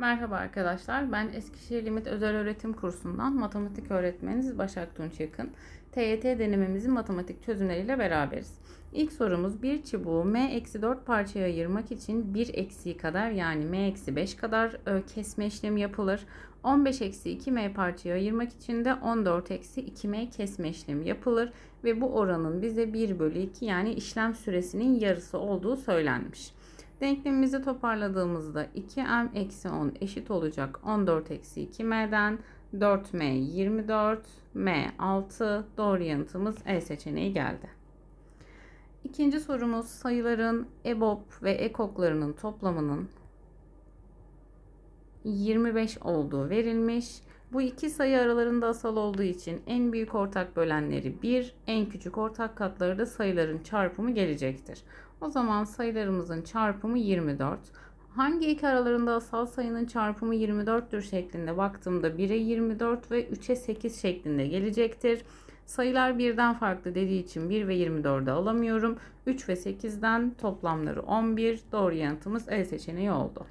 Merhaba arkadaşlar, ben Eskişehir Limit Özel Öğretim Kursu'ndan matematik öğretmeniniz Başak Tunç Yakın. TYT denememizin matematik çözümleriyle beraberiz. İlk sorumuz bir çubuğu m-4 parçaya ayırmak için 1 eksiği kadar yani m-5 kadar e, kesme işlemi yapılır. 15 eksi 2m parçaya ayırmak için de 14 eksi 2m kesme işlemi yapılır ve bu oranın bize 1 bölü 2 yani işlem süresinin yarısı olduğu söylenmiş. Denklemimizi toparladığımızda 2m eksi 10 eşit olacak 14 eksi 2m'den 4m 24 m 6 doğru yanıtımız E seçeneği geldi. İkinci sorumuz sayıların EBOB ve ekoklarının toplamının 25 olduğu verilmiş. Bu iki sayı aralarında asal olduğu için en büyük ortak bölenleri 1, en küçük ortak katları da sayıların çarpımı gelecektir. O zaman sayılarımızın çarpımı 24. Hangi iki aralarında asal sayının çarpımı 24'tür şeklinde baktığımda 1'e 24 ve 3'e 8 şeklinde gelecektir. Sayılar birden farklı dediği için 1 ve 24'e alamıyorum. 3 ve 8'den toplamları 11. Doğru yanıtımız E seçeneği oldu.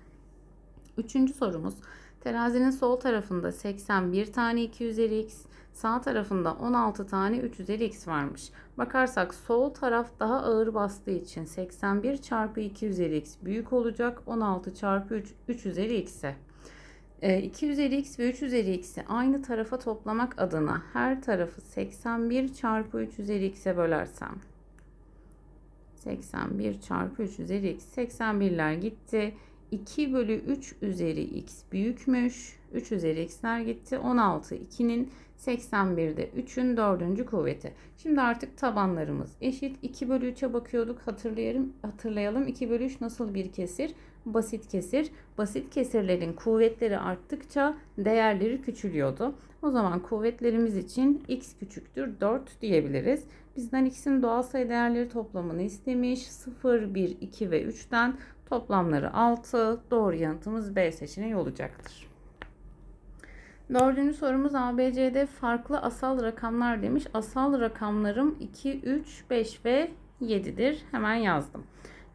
Üçüncü sorumuz. Terazinin sol tarafında 81 tane 2 x, Sağ tarafında 16 tane 3 üzeri x varmış. Bakarsak sol taraf daha ağır bastığı için 81 çarpı 2 üzeri x büyük olacak. 16 çarpı 3 3 üzeri x'e. 2 ee, x ve 3 üzeri x'i aynı tarafa toplamak adına her tarafı 81 çarpı 3 üzeri x'e bölersem 81 çarpı 3 üzeri x 81'ler gitti. 2 bölü 3 üzeri x büyükmüş. 3 üzeri x'ler gitti. 16 2'nin 81'de 3'ün 4. kuvveti. Şimdi artık tabanlarımız eşit. 2 bölü 3'e bakıyorduk. Hatırlayalım, hatırlayalım. 2 bölü 3 nasıl bir kesir? Basit kesir. Basit kesirlerin kuvvetleri arttıkça değerleri küçülüyordu. O zaman kuvvetlerimiz için x küçüktür 4 diyebiliriz. Bizden x'in doğal sayı değerleri toplamını istemiş. 0, 1, 2 ve 3'ten Toplamları 6. Doğru yanıtımız B seçeneği olacaktır. Dördüncü sorumuz ABC'de farklı asal rakamlar demiş. Asal rakamlarım 2, 3, 5 ve 7'dir. Hemen yazdım.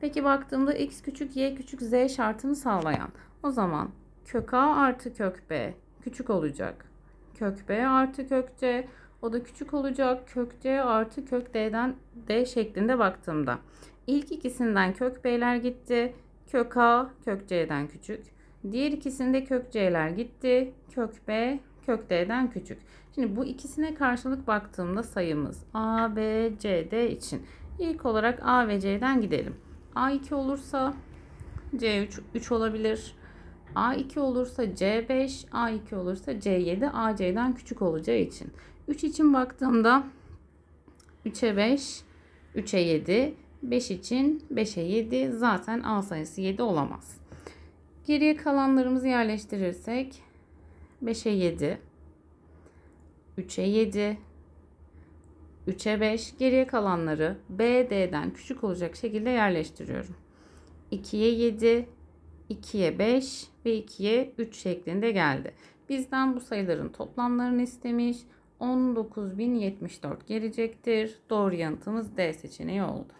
Peki baktığımda x küçük y küçük z şartını sağlayan. O zaman kök a artı kök b küçük olacak. Kök b artı kök c o da küçük olacak. Kök c artı kök d'den d şeklinde baktığımda. İlk ikisinden kök b'ler gitti. Kök A kök C'den küçük. Diğer ikisinde kök C'ler gitti. Kök B kök D'den küçük. Şimdi bu ikisine karşılık baktığımda sayımız A, B, C, D için. İlk olarak A ve C'den gidelim. A2 olursa C3 3 olabilir. A2 olursa C5, A2 olursa C7, AC'den küçük olacağı için. 3 için baktığımda 3'e 5, 3'e 7, 5 için 5'e 7 zaten A sayısı 7 olamaz. Geriye kalanlarımızı yerleştirirsek 5'e 7, 3'e 7, 3'e 5 geriye kalanları B, D'den küçük olacak şekilde yerleştiriyorum. 2'ye 7, 2'ye 5 ve 2'ye 3 şeklinde geldi. Bizden bu sayıların toplamlarını istemiş. 19.074 gelecektir. Doğru yanıtımız D seçeneği oldu.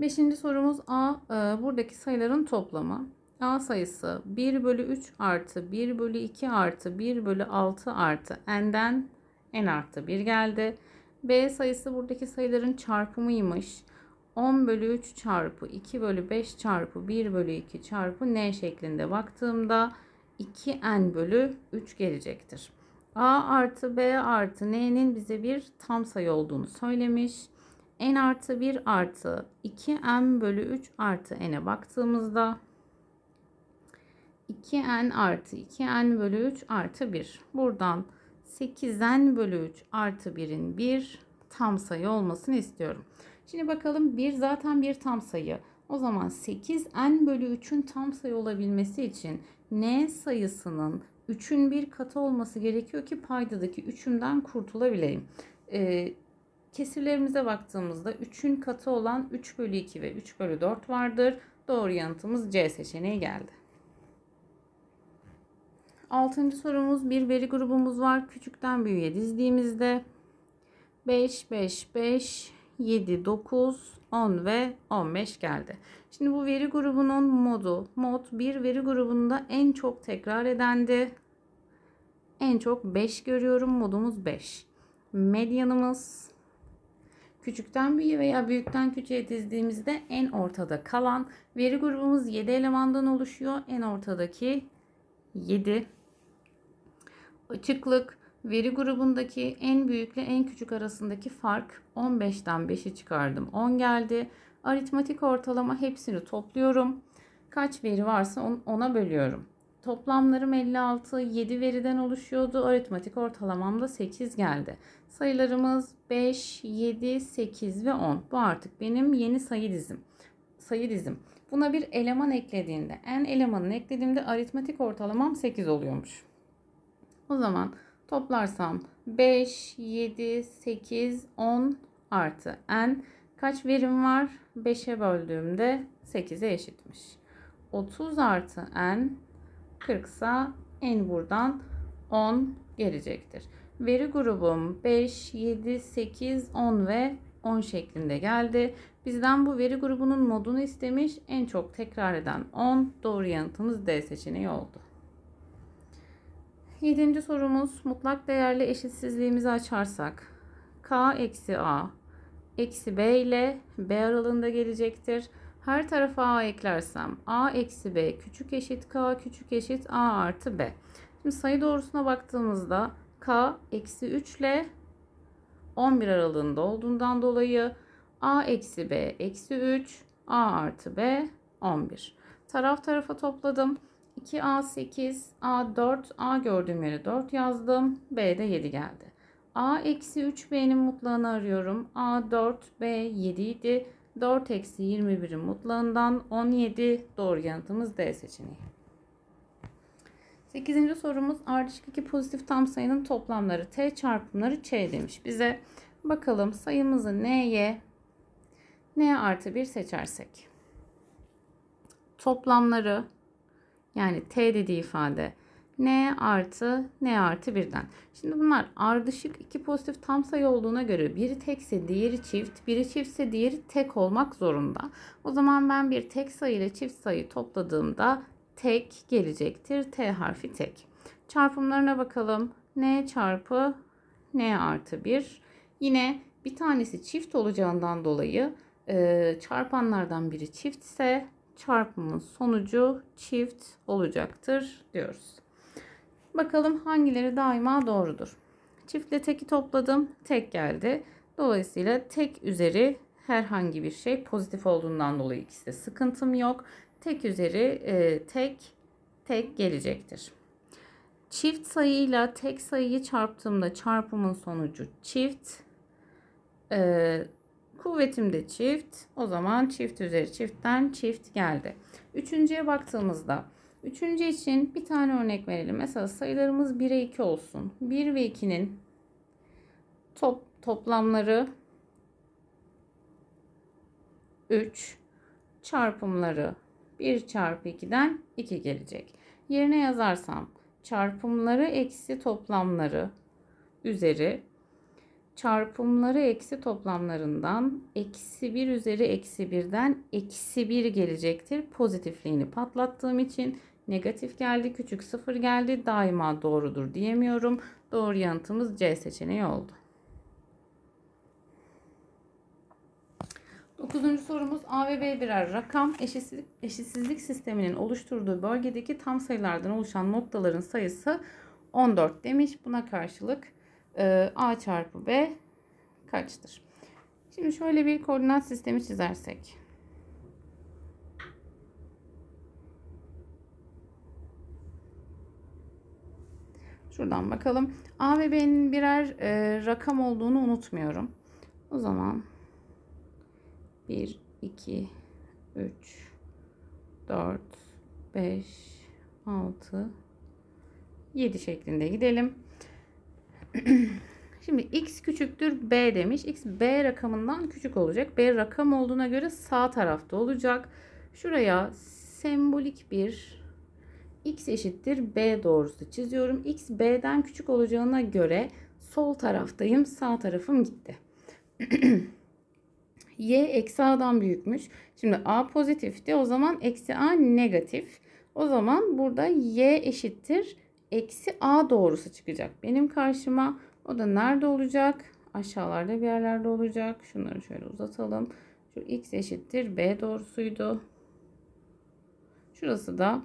Beşinci sorumuz A. E, buradaki sayıların toplamı. A sayısı 1 bölü 3 artı 1 bölü 2 artı 1 bölü 6 artı n'den n artı 1 geldi. B sayısı buradaki sayıların çarpımıymış. 10 bölü 3 çarpı 2 bölü 5 çarpı 1 bölü 2 çarpı n şeklinde baktığımda 2n bölü 3 gelecektir. A artı B artı n'nin bize bir tam sayı olduğunu söylemiş n artı 1 artı 2n bölü 3 artı n'e baktığımızda 2n artı 2n bölü 3 artı 1. Buradan 8n bölü 3 artı 1'in 1 tam sayı olmasını istiyorum. Şimdi bakalım 1 zaten bir tam sayı. O zaman 8n bölü 3'ün tam sayı olabilmesi için n sayısının 3'ün bir katı olması gerekiyor ki paydadaki 3'ümden kurtulabileyim. Ee, Kesirlerimize baktığımızda 3'ün katı olan 3 bölü 2 ve 3 bölü 4 vardır. Doğru yanıtımız C seçeneği geldi. Altıncı sorumuz bir veri grubumuz var. Küçükten büyüğe dizdiğimizde 5, 5, 5, 7, 9, 10 ve 15 geldi. Şimdi bu veri grubunun modu. Mod bir veri grubunda en çok tekrar edendi. En çok 5 görüyorum. Modumuz 5. Medyanımız Küçükten büyüğe veya büyükten küçüğe dizdiğimizde en ortada kalan veri grubumuz 7 elemandan oluşuyor. En ortadaki 7. Açıklık veri grubundaki en büyükle en küçük arasındaki fark 15'ten 5'i çıkardım. 10 geldi. Aritmatik ortalama hepsini topluyorum. Kaç veri varsa ona bölüyorum. Toplamlarım 56, 7 veriden oluşuyordu. Aritmatik ortalamam da 8 geldi. Sayılarımız 5, 7, 8 ve 10. Bu artık benim yeni sayı dizim. Sayı dizim. Buna bir eleman eklediğinde, en elemanını eklediğimde aritmatik ortalamam 8 oluyormuş. O zaman toplarsam 5, 7, 8, 10 artı n kaç verim var? 5'e böldüğümde 8'e eşitmiş. 30 artı n 40 ise en buradan 10 gelecektir. Veri grubum 5, 7, 8, 10 ve 10 şeklinde geldi. Bizden bu veri grubunun modunu istemiş. En çok tekrar eden 10. Doğru yanıtımız D seçeneği oldu. 7. sorumuz mutlak değerli eşitsizliğimizi açarsak K eksi A eksi B ile B aralığında gelecektir. Her tarafa a eklersem a eksi b küçük eşit k küçük eşit a artı b. Şimdi sayı doğrusuna baktığımızda k eksi 3 ile 11 aralığında olduğundan dolayı a eksi b eksi 3 a artı b 11. Taraf tarafa topladım. 2a 8 a 4 a gördüğüm yere 4 yazdım. b de 7 geldi. a eksi 3b'nin mutlağını arıyorum. a 4 b 7 idi. 4 eksi 21'in mutlağından 17 doğru yanıtımız D seçeneği. 8. sorumuz ardışık iki pozitif tam sayının toplamları t çarpımları ç demiş. Bize bakalım sayımızı n'ye n artı 1 seçersek toplamları yani t dediği ifade n artı n artı birden. Şimdi bunlar ardışık iki pozitif tam sayı olduğuna göre biri tekse diğeri çift, biri çiftse diğeri tek olmak zorunda. O zaman ben bir tek sayı ile çift sayı topladığımda tek gelecektir. T harfi tek. Çarpımlarına bakalım. n çarpı n artı 1. Yine bir tanesi çift olacağından dolayı e, çarpanlardan biri çiftse çarpımın sonucu çift olacaktır diyoruz. Bakalım hangileri daima doğrudur. Çiftle teki topladım. Tek geldi. Dolayısıyla tek üzeri herhangi bir şey pozitif olduğundan dolayı ikisi de sıkıntım yok. Tek üzeri e, tek tek gelecektir. Çift sayıyla tek sayıyı çarptığımda çarpımın sonucu çift. E, kuvvetim de çift. O zaman çift üzeri çiftten çift geldi. Üçüncüye baktığımızda Üçüncü için bir tane örnek verelim. Mesela sayılarımız 1'e 2 olsun. 1 ve 2'nin top, toplamları 3 çarpımları 1 çarpı 2'den 2 gelecek. Yerine yazarsam çarpımları eksi toplamları üzeri çarpımları eksi toplamlarından eksi 1 üzeri eksi 1'den eksi 1 gelecektir. Pozitifliğini patlattığım için negatif geldi küçük sıfır geldi daima doğrudur diyemiyorum. Doğru yanıtımız C seçeneği oldu. Dokuzuncu sorumuz A ve B birer rakam eşitsizlik, eşitsizlik sisteminin oluşturduğu bölgedeki tam sayılardan oluşan noktaların sayısı 14 demiş. Buna karşılık ee, a çarpı b kaçtır? Şimdi şöyle bir koordinat sistemi çizersek. Şuradan bakalım. A ve B'nin birer e, rakam olduğunu unutmuyorum. O zaman 1, 2, 3, 4, 5, 6, 7 şeklinde gidelim. Şimdi x küçüktür b demiş. x b rakamından küçük olacak. b rakam olduğuna göre sağ tarafta olacak. Şuraya sembolik bir x eşittir b doğrusu çiziyorum. x b'den küçük olacağına göre sol taraftayım. Sağ tarafım gitti. y eksi a'dan büyükmüş. Şimdi a pozitifti. O zaman eksi a negatif. O zaman burada y eşittir eksi A doğrusu çıkacak benim karşıma. O da nerede olacak? Aşağılarda bir yerlerde olacak. Şunları şöyle uzatalım. Şu x eşittir B doğrusuydu. Şurası da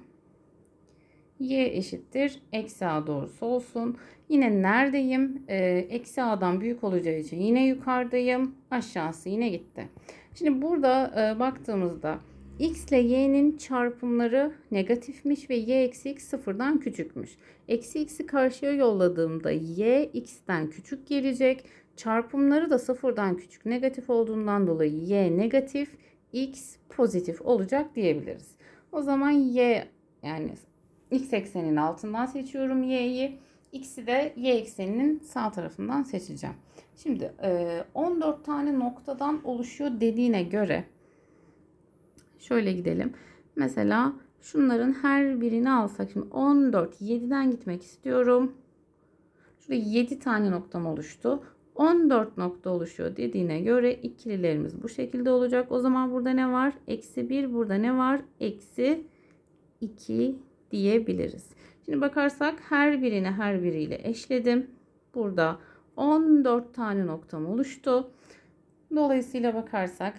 y eşittir eksi a doğrusu olsun. Yine neredeyim? Ee, eksi a'dan büyük olacağı için yine yukarıdayım. Aşağısı yine gitti. Şimdi burada e, baktığımızda x ile y'nin çarpımları negatifmiş ve y eksi x sıfırdan küçükmüş. Eksi x'i karşıya yolladığımda y x'ten küçük gelecek. Çarpımları da sıfırdan küçük negatif olduğundan dolayı y negatif, x pozitif olacak diyebiliriz. O zaman y yani x ekseninin altından seçiyorum y'yi. X'i de y ekseninin sağ tarafından seçeceğim. Şimdi 14 tane noktadan oluşuyor dediğine göre Şöyle gidelim. Mesela şunların her birini alsak. Şimdi 14, 7'den gitmek istiyorum. Şurada 7 tane noktam oluştu. 14 nokta oluşuyor dediğine göre ikililerimiz bu şekilde olacak. O zaman burada ne var? Eksi 1 burada ne var? Eksi 2 diyebiliriz. Şimdi bakarsak her birini her biriyle eşledim. Burada 14 tane noktam oluştu. Dolayısıyla bakarsak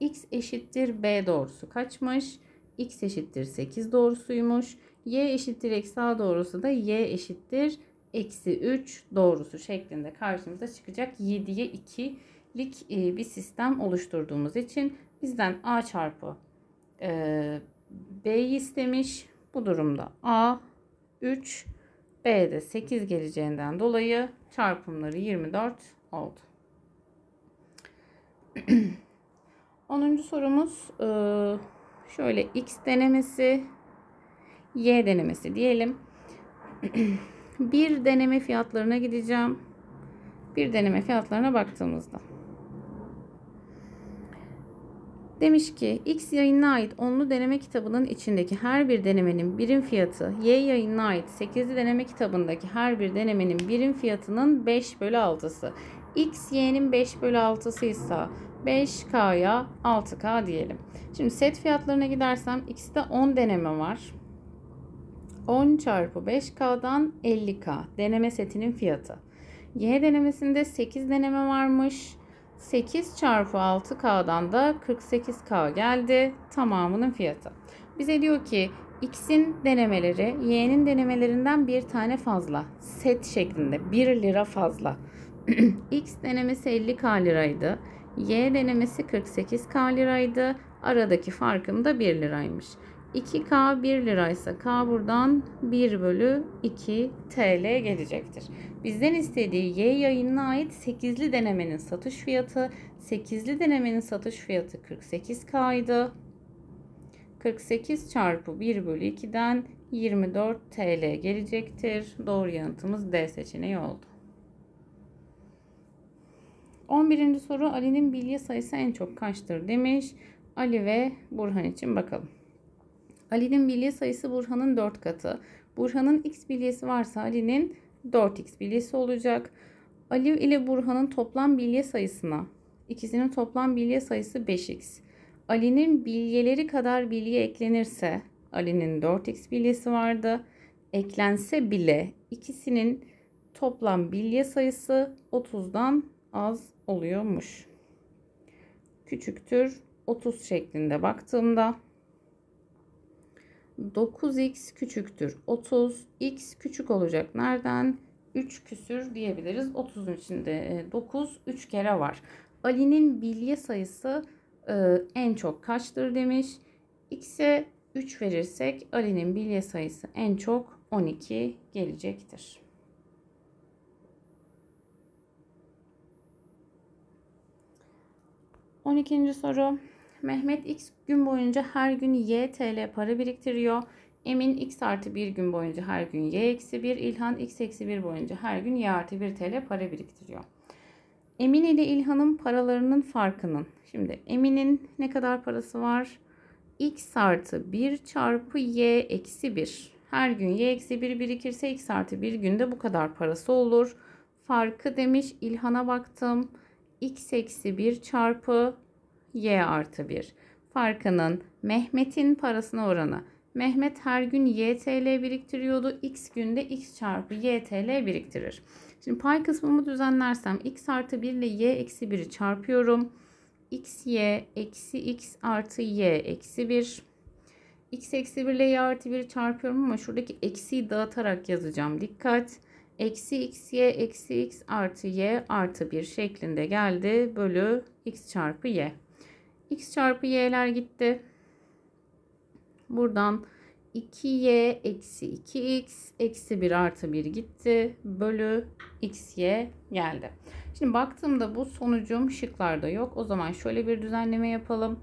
x eşittir b doğrusu kaçmış? x eşittir 8 doğrusuymuş. y eşittir eksi a doğrusu da y eşittir eksi 3 doğrusu şeklinde karşımıza çıkacak 7'ye 2'lik e, bir sistem oluşturduğumuz için bizden a çarpı e, b'yi istemiş. Bu durumda a 3 b de 8 geleceğinden dolayı çarpımları 24 oldu. 10. sorumuz e, şöyle x denemesi y denemesi diyelim. bir deneme fiyatlarına gideceğim. Bir deneme fiyatlarına baktığımızda. Demiş ki X yayınına ait 10'lu deneme kitabının içindeki her bir denemenin birim fiyatı Y yayınına ait 8'li deneme kitabındaki her bir denemenin birim fiyatının 5 bölü 6'sı. X Y'nin 5 bölü 6'sı ise 5K'ya 6K diyelim. Şimdi set fiyatlarına gidersem ikisi de 10 deneme var. 10 çarpı 5K'dan 50K deneme setinin fiyatı. Y denemesinde 8 deneme varmış. 8 çarpı 6K'dan da 48K geldi. Tamamının fiyatı. Bize diyor ki X'in denemeleri Y'nin denemelerinden bir tane fazla. Set şeklinde 1 lira fazla. X denemesi 50K liraydı. Y denemesi 48K liraydı. Aradaki farkım da 1 liraymış. 2K 1 liraysa K buradan 1 bölü 2 TL gelecektir. Bizden istediği Y yayınına ait 8'li denemenin satış fiyatı 8'li denemenin satış fiyatı 48K'ydı. 48 çarpı 1 bölü 2'den 24 TL gelecektir. Doğru yanıtımız D seçeneği oldu. 11. soru Ali'nin bilye sayısı en çok kaçtır demiş. Ali ve Burhan için bakalım. Ali'nin bilye sayısı Burhan'ın 4 katı. Burhan'ın x bilyesi varsa Ali'nin 4x bilyesi olacak. Ali ile Burhan'ın toplam bilye sayısına ikisinin toplam bilye sayısı 5x. Ali'nin bilyeleri kadar bilye eklenirse Ali'nin 4x bilyesi vardı. Eklense bile ikisinin toplam bilye sayısı 30'dan az oluyormuş. Küçüktür 30 şeklinde baktığımda 9x küçüktür 30 x küçük olacak nereden 3 küsür diyebiliriz 30'un içinde 9 3 kere var Ali'nin bilye sayısı e, en çok kaçtır demiş x'e 3 verirsek Ali'nin bilye sayısı en çok 12 gelecektir. 12. soru. Mehmet X gün boyunca her gün Y TL para biriktiriyor. Emin X artı 1 gün boyunca her gün Y eksi 1. İlhan X eksi 1 boyunca her gün Y artı 1 TL para biriktiriyor. Emin ile İlhan'ın paralarının farkının. Şimdi Emin'in ne kadar parası var? X artı 1 çarpı Y eksi 1. Her gün Y eksi 1 birikirse X artı 1 günde bu kadar parası olur. Farkı demiş İlhan'a baktım x eksi 1 çarpı y artı 1. Farkının Mehmet'in parasına oranı. Mehmet her gün YTL biriktiriyordu. X günde X çarpı YTL biriktirir. Şimdi pay kısmımı düzenlersem X artı 1 ile Y eksi 1'i çarpıyorum. X, Y eksi X artı Y eksi 1. X eksi 1 ile Y artı 1'i çarpıyorum ama şuradaki eksiyi dağıtarak yazacağım. Dikkat eksi x y eksi x artı y artı 1 şeklinde geldi. Bölü x çarpı y. x çarpı y'ler gitti. Buradan 2y eksi 2x eksi 1 artı 1 gitti. Bölü xy geldi. Şimdi baktığımda bu sonucum şıklarda yok. O zaman şöyle bir düzenleme yapalım.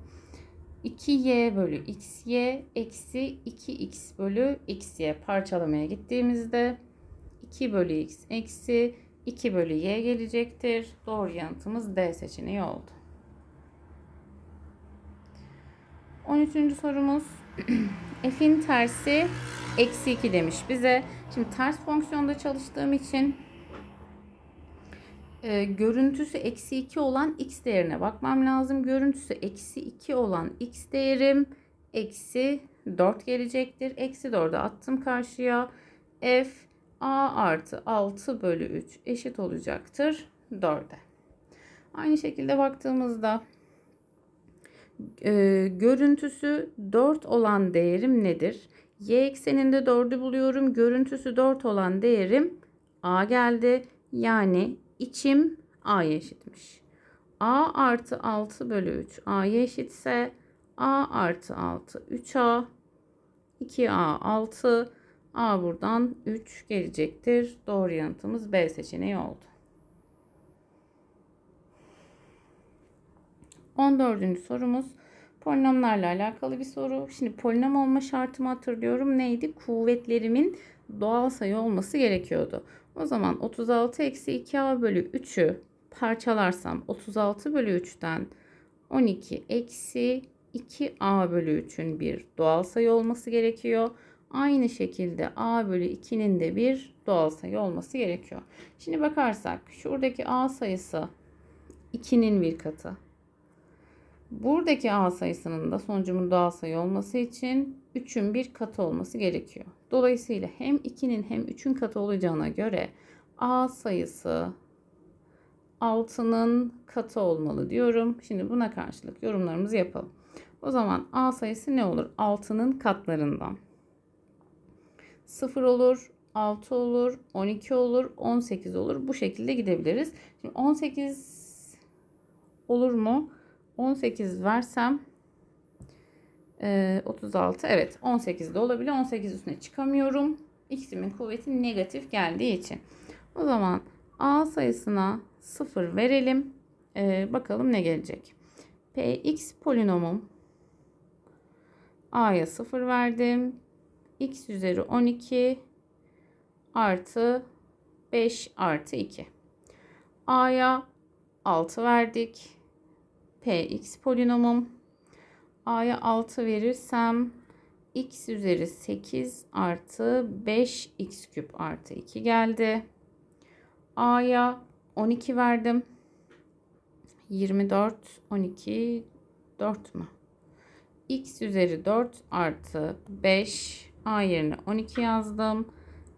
2y bölü xy eksi 2x bölü xy parçalamaya gittiğimizde 2 bölü x eksi 2 bölü y gelecektir. Doğru yanıtımız D seçeneği oldu. 13. sorumuz f'in tersi eksi 2 demiş bize. Şimdi ters fonksiyonda çalıştığım için e, görüntüsü eksi 2 olan x değerine bakmam lazım. Görüntüsü eksi 2 olan x değerim eksi 4 gelecektir. Eksi 4'ü attım karşıya. f a artı 6 bölü 3 eşit olacaktır 4'e. Aynı şekilde baktığımızda e, görüntüsü 4 olan değerim nedir? Y ekseninde 4'ü buluyorum. Görüntüsü 4 olan değerim A geldi. Yani içim A'ya eşitmiş. A artı 6 bölü 3 A'ya eşitse A artı 6 3A 2A 6 A buradan 3 gelecektir. Doğru yanıtımız B seçeneği oldu. 14. sorumuz polinomlarla alakalı bir soru. Şimdi polinom olma şartımı hatırlıyorum. Neydi? Kuvvetlerimin doğal sayı olması gerekiyordu. O zaman 36 eksi 2a bölü 3'ü parçalarsam 36 bölü 3'ten 12 eksi 2a bölü 3'ün bir doğal sayı olması gerekiyor. Aynı şekilde a bölü 2'nin de bir doğal sayı olması gerekiyor. Şimdi bakarsak şuradaki a sayısı 2'nin bir katı. Buradaki a sayısının da sonucumun doğal sayı olması için 3'ün bir katı olması gerekiyor. Dolayısıyla hem 2'nin hem 3'ün katı olacağına göre a sayısı 6'nın katı olmalı diyorum. Şimdi buna karşılık yorumlarımızı yapalım. O zaman a sayısı ne olur? 6'nın katlarından. 0 olur, 6 olur, 12 olur, 18 olur. Bu şekilde gidebiliriz. Şimdi 18 olur mu? 18 versem 36 e, evet 18 de olabilir. 18 üstüne çıkamıyorum. X'imin kuvveti negatif geldiği için. O zaman A sayısına 0 verelim. Ee, bakalım ne gelecek. Px polinomum A'ya 0 verdim x üzeri 12 artı 5 artı 2. A'ya 6 verdik. Px polinomum. A'ya 6 verirsem x üzeri 8 artı 5x küp artı 2 geldi. A'ya 12 verdim. 24, 12, 4 mü? x üzeri 4 artı 5 A yerine 12 yazdım.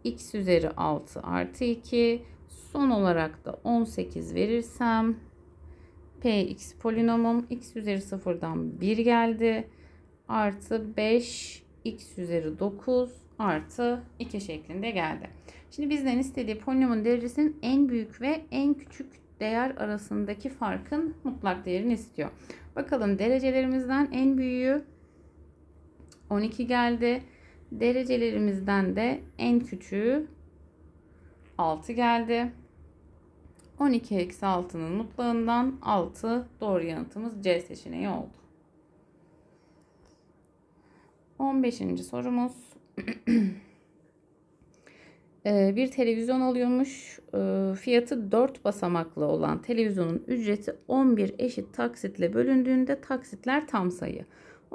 X üzeri 6 artı 2. Son olarak da 18 verirsem Px polinomum x üzeri 0'dan 1 geldi. Artı 5 x üzeri 9 artı 2 şeklinde geldi. Şimdi bizden istediği polinomun derecesinin en büyük ve en küçük değer arasındaki farkın mutlak değerini istiyor. Bakalım derecelerimizden en büyüğü 12 geldi derecelerimizden de en küçüğü 6 geldi. 12 eksi 6'nın mutlağından 6 doğru yanıtımız C seçeneği oldu. 15. sorumuz. Ee, bir televizyon alıyormuş. Ee, fiyatı 4 basamaklı olan televizyonun ücreti 11 eşit taksitle bölündüğünde taksitler tam sayı.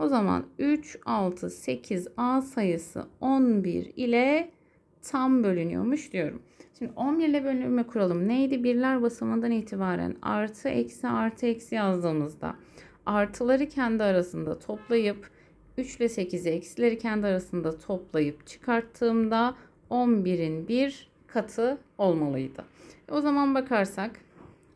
O zaman 3, 6, 8 A sayısı 11 ile tam bölünüyormuş diyorum. Şimdi 11 ile bölünme kuralım neydi? Birler basamından itibaren artı eksi artı eksi yazdığımızda artıları kendi arasında toplayıp 3 ile 8'i eksileri kendi arasında toplayıp çıkarttığımda 11'in bir katı olmalıydı. E, o zaman bakarsak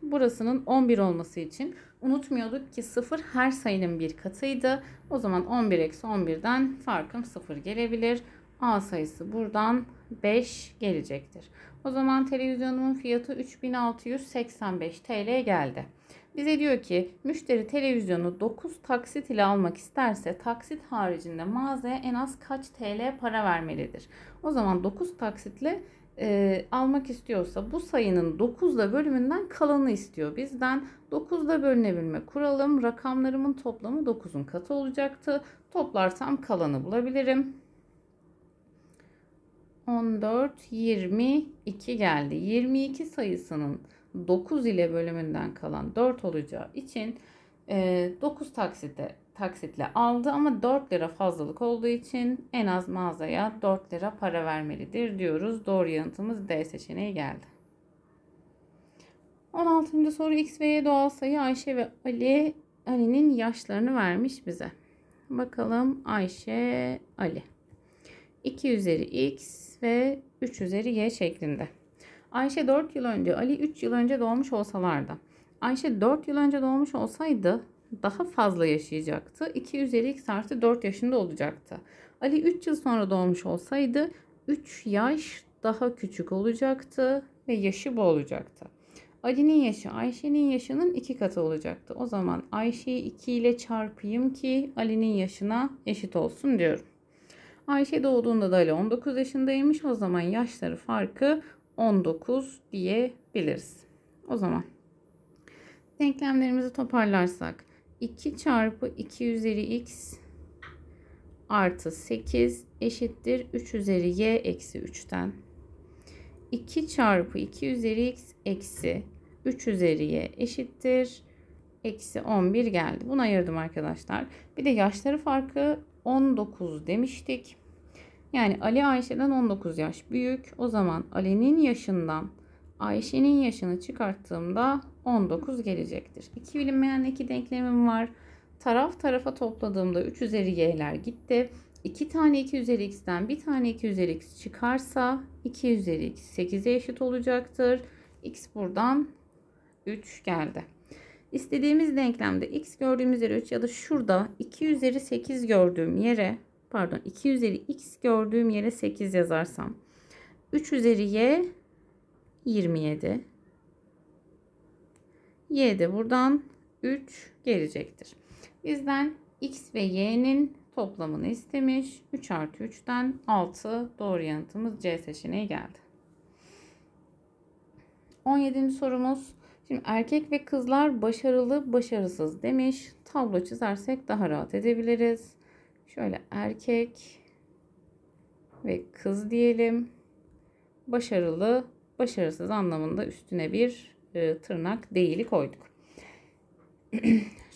burasının 11 olması için unutmuyorduk ki 0 her sayının bir katıydı. O zaman 11 eksi 11'den farkım 0 gelebilir. A sayısı buradan 5 gelecektir. O zaman televizyonumun fiyatı 3685 TL geldi. Bize diyor ki müşteri televizyonu 9 taksit ile almak isterse taksit haricinde mağazaya en az kaç TL para vermelidir? O zaman 9 taksitle e, almak istiyorsa bu sayının 9'la bölümünden kalanı istiyor bizden. 9'da bölünebilme kuralım. Rakamlarımın toplamı 9'un katı olacaktı. Toplarsam kalanı bulabilirim. 14, 22 geldi. 22 sayısının 9 ile bölümünden kalan 4 olacağı için 9 e, taksite taksitle aldı ama 4 lira fazlalık olduğu için en az mağazaya 4 lira para vermelidir diyoruz. Doğru yanıtımız D seçeneği geldi. 16. soru X ve Y doğal sayı Ayşe ve Ali Ali'nin yaşlarını vermiş bize. Bakalım Ayşe Ali. 2 üzeri X ve 3 üzeri Y şeklinde. Ayşe 4 yıl önce, Ali 3 yıl önce doğmuş olsalardı. Ayşe 4 yıl önce doğmuş olsaydı daha fazla yaşayacaktı. 2 üzeri X artı 4 yaşında olacaktı. Ali 3 yıl sonra doğmuş olsaydı 3 yaş daha küçük olacaktı ve yaşı bu olacaktı. Ali'nin yaşı Ayşe'nin yaşının iki katı olacaktı. O zaman Ayşe'yi 2 ile çarpayım ki Ali'nin yaşına eşit olsun diyorum. Ayşe doğduğunda da Ali 19 yaşındaymış. O zaman yaşları farkı 19 diyebiliriz. O zaman denklemlerimizi toparlarsak 2 çarpı 2 üzeri x artı 8 eşittir 3 üzeri y eksi 3'ten. 2 çarpı 2 üzeri x eksi 3 üzeriye eşittir. Eksi 11 geldi. Bunu ayırdım arkadaşlar. Bir de yaşları farkı 19 demiştik. Yani Ali Ayşe'den 19 yaş büyük. O zaman Ali'nin yaşından Ayşe'nin yaşını çıkarttığımda 19 gelecektir. İki bilinmeyen iki denklemim var. Taraf tarafa topladığımda 3 üzeri y'ler gitti. 2 tane 2 üzeri x'ten bir tane 2 üzeri x çıkarsa 2 üzeri x 8'e eşit olacaktır. x buradan 3 geldi. İstediğimiz denklemde x gördüğümüz yere 3 ya da şurada 2 üzeri 8 gördüğüm yere pardon 2 üzeri x gördüğüm yere 8 yazarsam 3 üzeri y 27 y de buradan 3 gelecektir. Bizden x ve y'nin toplamını istemiş. 3 artı 3'ten 6 doğru yanıtımız C seçeneği geldi. 17. sorumuz Şimdi erkek ve kızlar başarılı başarısız demiş. Tablo çizersek daha rahat edebiliriz. Şöyle erkek ve kız diyelim. Başarılı başarısız anlamında üstüne bir e, tırnak değili koyduk.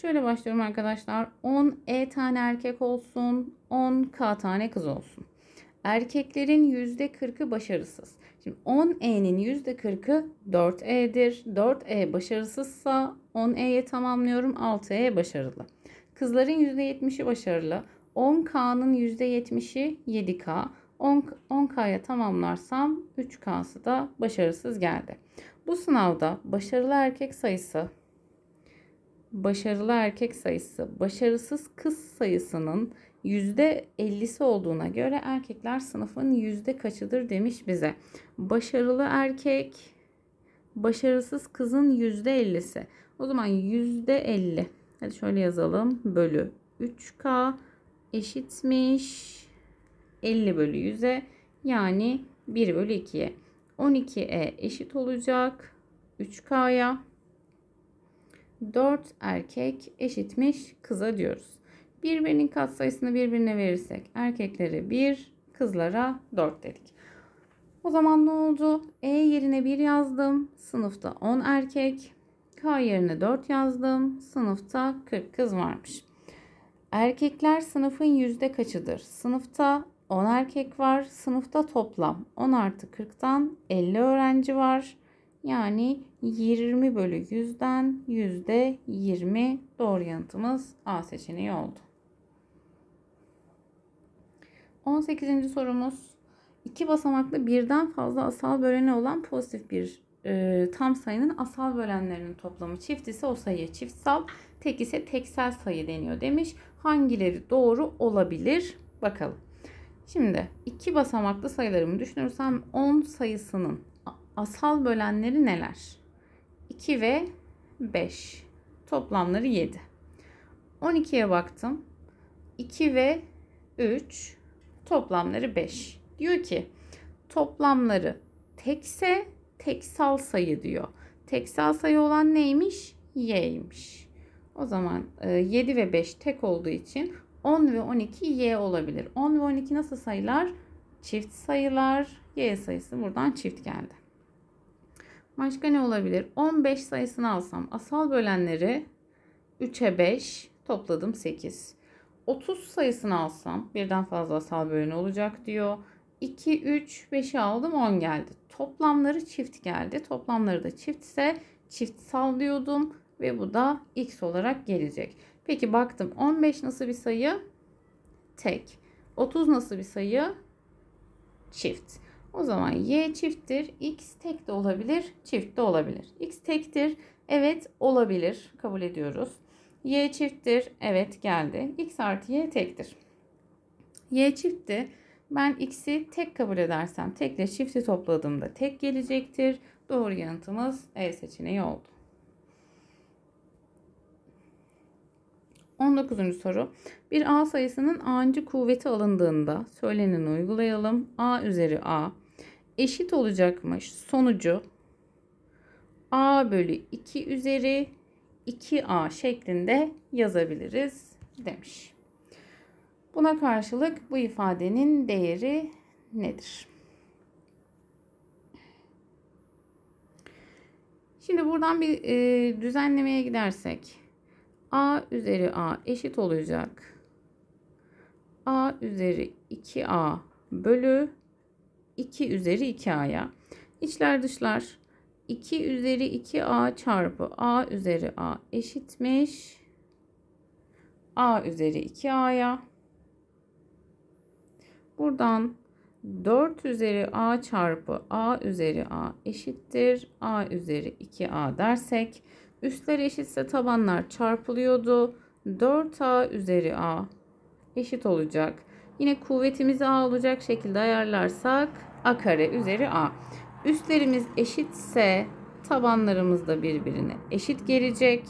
Şöyle başlıyorum arkadaşlar. 10 E tane erkek olsun, 10 K tane kız olsun. Erkeklerin %40'ı başarısız. Şimdi 10e'nin %40'ı 4e'dir. 4e başarısızsa 10e'ye tamamlıyorum. 6e başarılı. Kızların %70'i başarılı. 10k'nın %70'i 7k. 10, 10K'ya tamamlarsam 3K'sı da başarısız geldi. Bu sınavda başarılı erkek sayısı, başarılı erkek sayısı, başarısız kız sayısının %50'si olduğuna göre erkekler sınıfın yüzde kaçıdır demiş bize. Başarılı erkek, başarısız kızın %50'si. O zaman %50. Hadi şöyle yazalım. Bölü 3K eşitmiş 50 bölü 100'e yani 1 bölü 2'ye. 12'e eşit olacak 3K'ya. 4 erkek eşitmiş kıza diyoruz. Birbirinin katsayısını birbirine verirsek erkeklere 1, kızlara 4 dedik. O zaman ne oldu? E yerine 1 yazdım. Sınıfta 10 erkek. K yerine 4 yazdım. Sınıfta 40 kız varmış. Erkekler sınıfın yüzde kaçıdır? Sınıfta 10 erkek var. Sınıfta toplam 10 artı 40'tan 50 öğrenci var. Yani 20 bölü 100'den %20 doğru yanıtımız A seçeneği oldu. 18. sorumuz iki basamaklı birden fazla asal böleni olan pozitif bir e, tam sayının asal bölenlerinin toplamı çift ise o sayıya çiftsal, tek ise teksel sayı deniyor demiş. Hangileri doğru olabilir? Bakalım. Şimdi iki basamaklı sayılarımı düşünürsem 10 sayısının asal bölenleri neler? 2 ve 5. Toplamları 7. 12'ye baktım. 2 ve 3 Toplamları 5. Diyor ki toplamları tekse teksal sayı diyor. Teksal sayı olan neymiş? Y'ymiş. O zaman 7 e, ve 5 tek olduğu için 10 ve 12 Y olabilir. 10 ve 12 nasıl sayılar? Çift sayılar. Y sayısı buradan çift geldi. Başka ne olabilir? 15 sayısını alsam asal bölenleri 3'e 5 topladım 8. 30 sayısını alsam birden fazla sal bölünü olacak diyor. 2, 3, 5'i aldım 10 geldi. Toplamları çift geldi. Toplamları da çift ise çift sallıyordum ve bu da x olarak gelecek. Peki baktım 15 nasıl bir sayı? Tek. 30 nasıl bir sayı? Çift. O zaman y çifttir. x tek de olabilir, çift de olabilir. x tektir. Evet olabilir. Kabul ediyoruz. Y çifttir. Evet geldi. X artı Y tektir. Y çiftti. Ben X'i tek kabul edersem tekle çifti topladığımda tek gelecektir. Doğru yanıtımız E seçeneği oldu. 19. soru. Bir A sayısının a'ncı kuvveti alındığında söyleneni uygulayalım. A üzeri A eşit olacakmış sonucu A bölü 2 üzeri 2A şeklinde yazabiliriz demiş. Buna karşılık bu ifadenin değeri nedir? Şimdi buradan bir e, düzenlemeye gidersek a üzeri a eşit olacak a üzeri 2a bölü 2 üzeri 2a'ya. İçler dışlar 2 üzeri 2a çarpı a üzeri a eşitmiş. a üzeri 2a'ya. Buradan 4 üzeri a çarpı a üzeri a eşittir. a üzeri 2a dersek üstler eşitse tabanlar çarpılıyordu. 4a üzeri a eşit olacak. Yine kuvvetimizi a olacak şekilde ayarlarsak a kare üzeri a. Üstlerimiz eşitse tabanlarımız da birbirine eşit gelecek.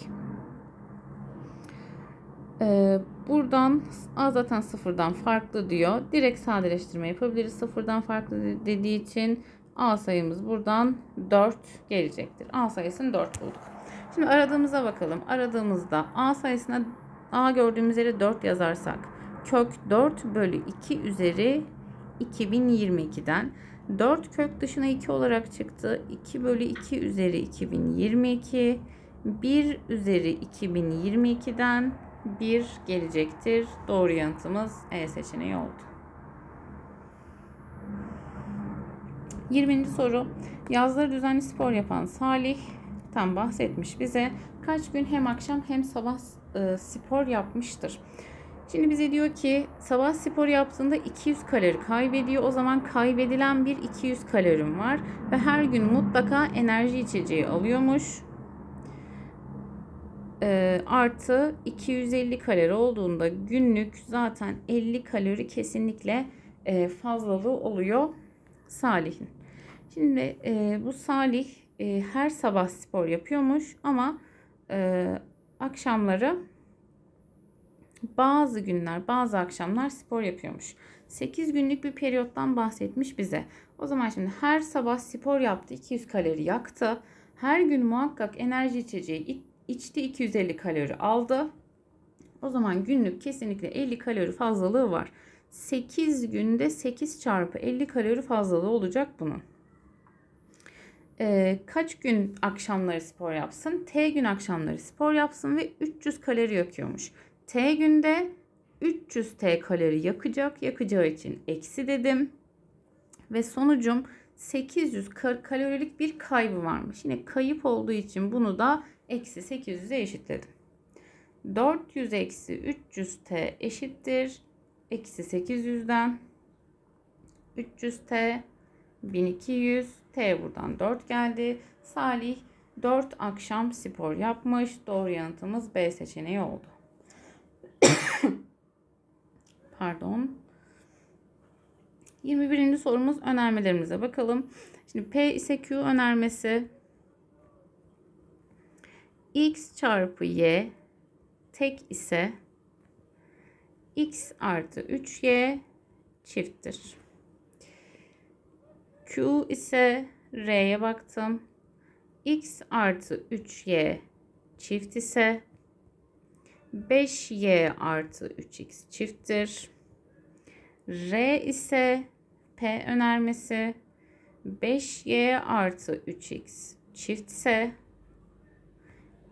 Ee, buradan A zaten sıfırdan farklı diyor. Direkt sadeleştirme yapabiliriz. Sıfırdan farklı dediği için A sayımız buradan 4 gelecektir. A sayısını 4 bulduk. Şimdi aradığımıza bakalım. Aradığımızda A sayısına A gördüğümüz yere 4 yazarsak kök 4 bölü 2 üzeri 2022'den 4 kök dışına 2 olarak çıktı. 2 bölü 2 üzeri 2022. 1 üzeri 2022'den 1 gelecektir. Doğru yanıtımız E seçeneği oldu. 20. soru. Yazları düzenli spor yapan Salih tam bahsetmiş bize. Kaç gün hem akşam hem sabah e, spor yapmıştır? Şimdi bize diyor ki sabah spor yaptığında 200 kalori kaybediyor. O zaman kaybedilen bir 200 kalorim var ve her gün mutlaka enerji içeceği alıyormuş. E, artı 250 kalori olduğunda günlük zaten 50 kalori kesinlikle e, fazlalığı oluyor Salih'in. Şimdi e, bu Salih e, her sabah spor yapıyormuş ama e, akşamları bazı günler, bazı akşamlar spor yapıyormuş. 8 günlük bir periyottan bahsetmiş bize. O zaman şimdi her sabah spor yaptı, 200 kalori yaktı. Her gün muhakkak enerji içeceği içti, 250 kalori aldı. O zaman günlük kesinlikle 50 kalori fazlalığı var. 8 günde 8 çarpı 50 kalori fazlalığı olacak bunun. Ee, kaç gün akşamları spor yapsın? T gün akşamları spor yapsın ve 300 kalori yakıyormuş. T günde 300 T kalori yakacak. Yakacağı için eksi dedim. Ve sonucum 800 kalorilik bir kaybı varmış. Yine kayıp olduğu için bunu da eksi 800'e eşitledim. 400 eksi 300 T eşittir. Eksi 800'den 300 T 1200 T buradan 4 geldi. Salih 4 akşam spor yapmış. Doğru yanıtımız B seçeneği oldu. Pardon. 21. sorumuz önermelerimize bakalım. Şimdi P ise Q önermesi. X çarpı Y tek ise X artı 3Y çifttir. Q ise R'ye baktım. X artı 3Y çift ise 5y artı 3x çifttir. R ise P önermesi 5y artı 3x çiftse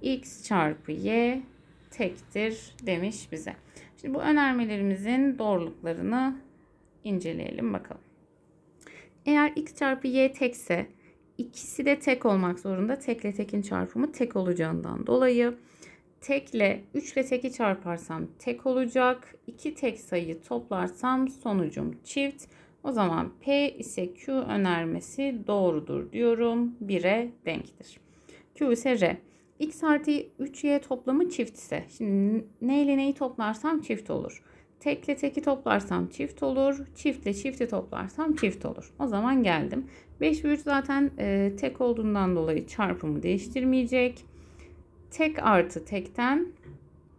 x çarpı y tektir demiş bize. Şimdi bu önermelerimizin doğruluklarını inceleyelim bakalım. Eğer x çarpı y tekse ikisi de tek olmak zorunda. Tekle tekin çarpımı tek olacağından dolayı tekle 3 ve teki çarparsam tek olacak. 2 tek sayıyı toplarsam sonucum çift. O zaman P ise Q önermesi doğrudur diyorum. 1'e denktir. Q ise R. X artı 3Y toplamı çift ise. Şimdi ne ile neyi toplarsam çift olur. Tekle teki toplarsam çift olur. Çiftle çifti toplarsam çift olur. O zaman geldim. 5 ve 3 zaten e, tek olduğundan dolayı çarpımı değiştirmeyecek. Tek artı tekten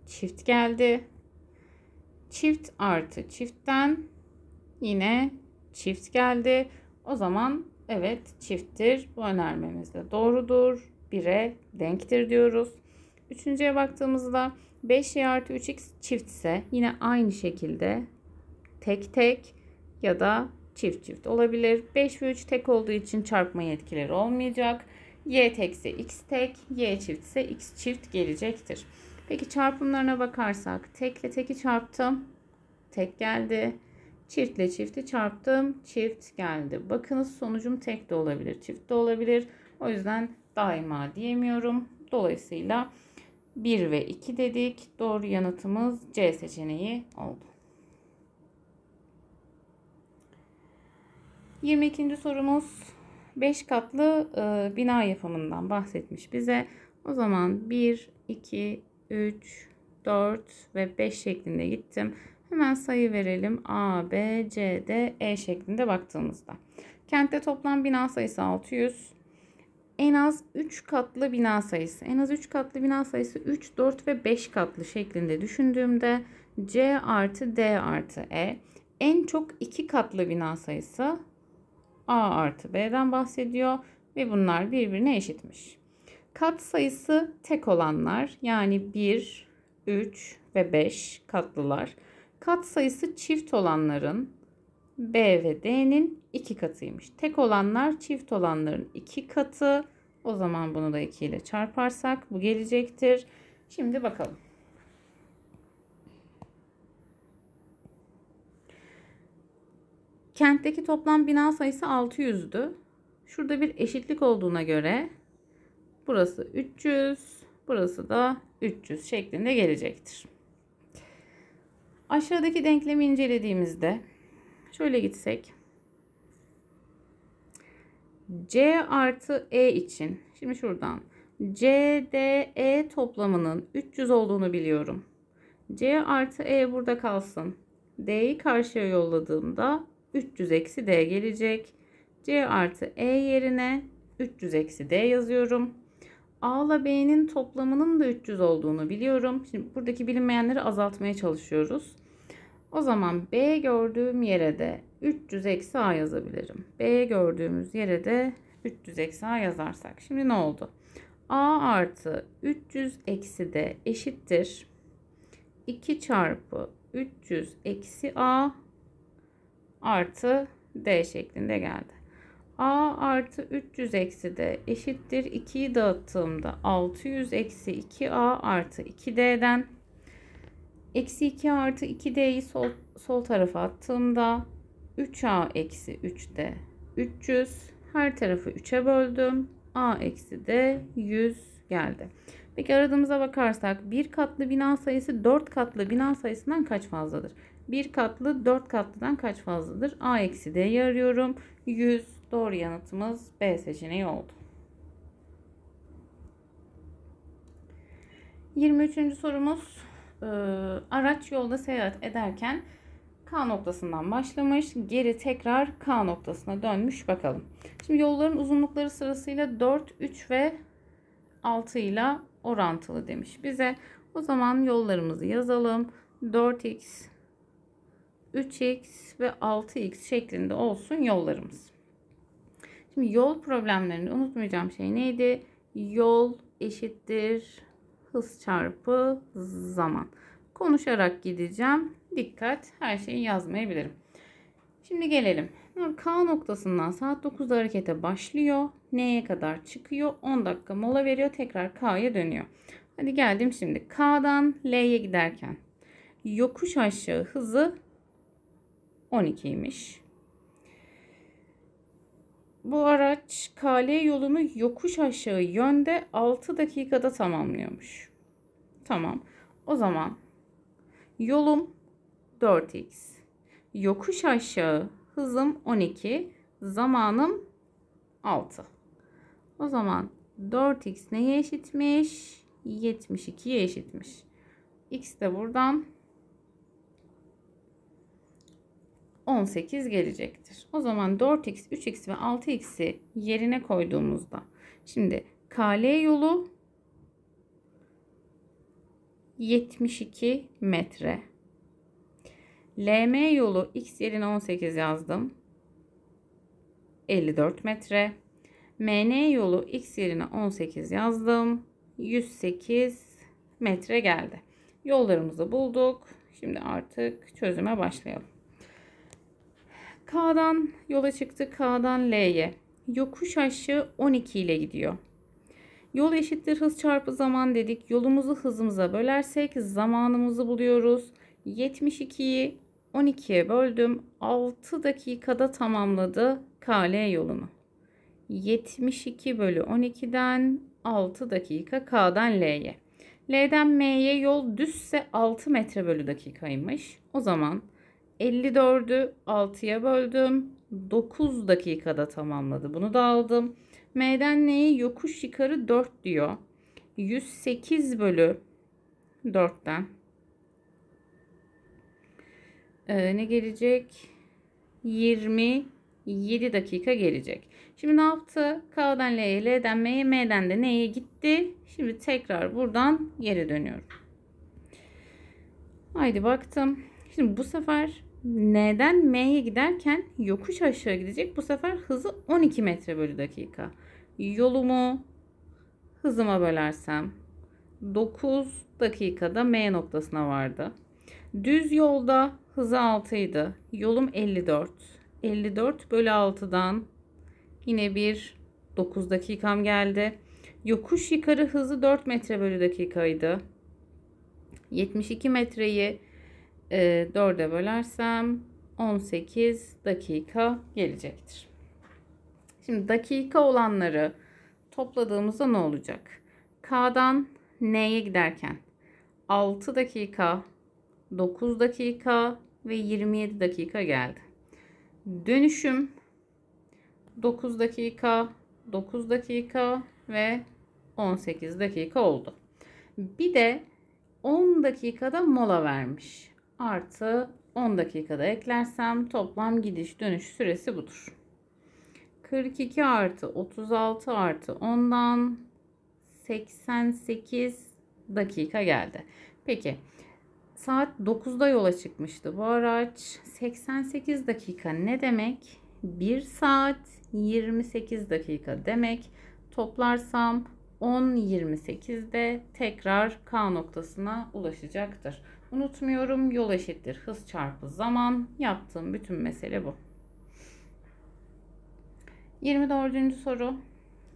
çift geldi. Çift artı çiftten yine çift geldi. O zaman evet çifttir. Bu önermemiz de doğrudur. 1'e denktir diyoruz. Üçüncüye baktığımızda 5y artı 3x çiftse yine aynı şekilde tek tek ya da çift çift olabilir. 5 ve 3 tek olduğu için çarpma yetkileri olmayacak y tekse x tek, y çift ise x çift gelecektir. Peki çarpımlarına bakarsak tekle teki çarptım. Tek geldi. Çiftle çifti çarptım. Çift geldi. Bakınız sonucum tek de olabilir. Çift de olabilir. O yüzden daima diyemiyorum. Dolayısıyla 1 ve 2 dedik. Doğru yanıtımız C seçeneği oldu. 22. sorumuz 5 katlı e, bina yapımından bahsetmiş bize. O zaman 1, 2, 3, 4 ve 5 şeklinde gittim. Hemen sayı verelim. A, B, C, D, E şeklinde baktığımızda. Kentte toplam bina sayısı 600. En az 3 katlı bina sayısı. En az 3 katlı bina sayısı 3, 4 ve 5 katlı şeklinde düşündüğümde C artı D artı E. En çok 2 katlı bina sayısı A artı B'den bahsediyor ve bunlar birbirine eşitmiş. Kat sayısı tek olanlar yani 1, 3 ve 5 katlılar. Kat sayısı çift olanların B ve D'nin iki katıymış. Tek olanlar çift olanların iki katı. O zaman bunu da 2 ile çarparsak bu gelecektir. Şimdi bakalım. Kentteki toplam bina sayısı 600'dü. Şurada bir eşitlik olduğuna göre burası 300, burası da 300 şeklinde gelecektir. Aşağıdaki denklemi incelediğimizde şöyle gitsek. C artı E için şimdi şuradan CDE toplamının 300 olduğunu biliyorum. C artı E burada kalsın. D'yi karşıya yolladığımda 300 eksi D gelecek. C artı E yerine 300 eksi D yazıyorum. A ile B'nin toplamının da 300 olduğunu biliyorum. Şimdi buradaki bilinmeyenleri azaltmaya çalışıyoruz. O zaman B gördüğüm yere de 300 eksi A yazabilirim. B gördüğümüz yere de 300 eksi A yazarsak. Şimdi ne oldu? A artı 300 eksi D eşittir. 2 çarpı 300 eksi A artı D şeklinde geldi. A artı 300 eksi D eşittir 2'yi dağıttığımda 600 eksi 2A artı 2D'den eksi 2 artı 2D'yi sol, sol tarafa attığımda 3A eksi 3D 300 her tarafı 3'e böldüm. A eksi D 100 geldi. Peki aradığımıza bakarsak bir katlı bina sayısı dört katlı bina sayısından kaç fazladır? 1 katlı 4 katlıdan kaç fazladır? A eksi D'yi arıyorum. 100 doğru yanıtımız B seçeneği oldu. 23. sorumuz e, araç yolda seyahat ederken K noktasından başlamış. Geri tekrar K noktasına dönmüş. Bakalım. Şimdi yolların uzunlukları sırasıyla 4, 3 ve 6 ile orantılı demiş bize. O zaman yollarımızı yazalım. 4x 3x ve 6x şeklinde olsun yollarımız. Şimdi yol problemlerini unutmayacağım şey neydi? Yol eşittir hız çarpı zaman. Konuşarak gideceğim. Dikkat her şeyi yazmayabilirim. Şimdi gelelim. K noktasından saat 9'da harekete başlıyor. N'ye kadar çıkıyor. 10 dakika mola veriyor. Tekrar K'ya dönüyor. Hadi geldim şimdi. K'dan L'ye giderken yokuş aşağı hızı 12'ymiş. Bu araç kale yolunu yokuş aşağı yönde 6 dakikada tamamlıyormuş. Tamam. O zaman yolum 4x. Yokuş aşağı hızım 12, zamanım 6. O zaman 4x neye eşitmiş? 72'ye eşitmiş. X de buradan 18 gelecektir. O zaman 4x, 3x ve 6x'i yerine koyduğumuzda şimdi KL yolu 72 metre. LM yolu x yerine 18 yazdım. 54 metre. MN yolu x yerine 18 yazdım. 108 metre geldi. Yollarımızı bulduk. Şimdi artık çözüme başlayalım. K'dan yola çıktı. K'dan L'ye. Yokuş aşağı 12 ile gidiyor. Yol eşittir hız çarpı zaman dedik. Yolumuzu hızımıza bölersek zamanımızı buluyoruz. 72'yi 12'ye böldüm. 6 dakikada tamamladı KL yolunu. 72 bölü 12'den 6 dakika K'dan L'ye. L'den M'ye yol düzse 6 metre bölü dakikaymış. O zaman 54'ü 6'ya böldüm. 9 dakikada tamamladı. Bunu da aldım. M'den neyi? Yokuş yukarı 4 diyor. 108 bölü 4'ten. Ee, ne gelecek? 27 dakika gelecek. Şimdi ne yaptı? K'dan L'ye, L'den M'ye, M'den de neye gitti? Şimdi tekrar buradan geri dönüyorum. Haydi baktım. Şimdi bu sefer N'den M'ye giderken yokuş aşağı gidecek. Bu sefer hızı 12 metre bölü dakika. Yolumu hızıma bölersem 9 dakikada M noktasına vardı. Düz yolda hızı 6 idi. Yolum 54. 54 bölü 6'dan yine bir 9 dakikam geldi. Yokuş yukarı hızı 4 metre bölü dakikaydı. 72 metreyi 4'e ee, bölersem 18 dakika gelecektir. Şimdi dakika olanları topladığımızda ne olacak? K'dan N'ye giderken 6 dakika, 9 dakika ve 27 dakika geldi. Dönüşüm 9 dakika, 9 dakika ve 18 dakika oldu. Bir de 10 dakikada mola vermiş artı 10 dakikada eklersem toplam gidiş dönüş süresi budur. 42 artı 36 artı 10'dan 88 dakika geldi. Peki saat 9'da yola çıkmıştı bu araç. 88 dakika ne demek? 1 saat 28 dakika demek. Toplarsam 10.28'de tekrar K noktasına ulaşacaktır unutmuyorum. Yol eşittir hız çarpı zaman. Yaptığım bütün mesele bu. 24. soru.